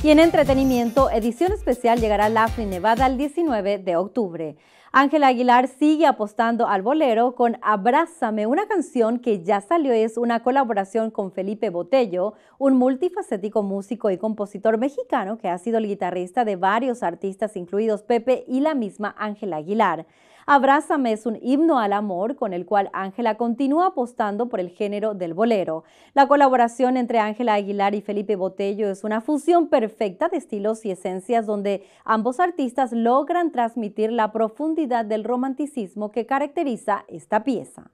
Y en entretenimiento, edición especial llegará a Laughlin, Nevada el 19 de octubre. Ángela Aguilar sigue apostando al bolero con Abrázame, una canción que ya salió es una colaboración con Felipe Botello, un multifacético músico y compositor mexicano que ha sido el guitarrista de varios artistas, incluidos Pepe y la misma Ángela Aguilar. Abrázame es un himno al amor con el cual Ángela continúa apostando por el género del bolero. La colaboración entre Ángela Aguilar y Felipe Botello es una fusión perfecta de estilos y esencias donde ambos artistas logran transmitir la profundidad del romanticismo que caracteriza esta pieza.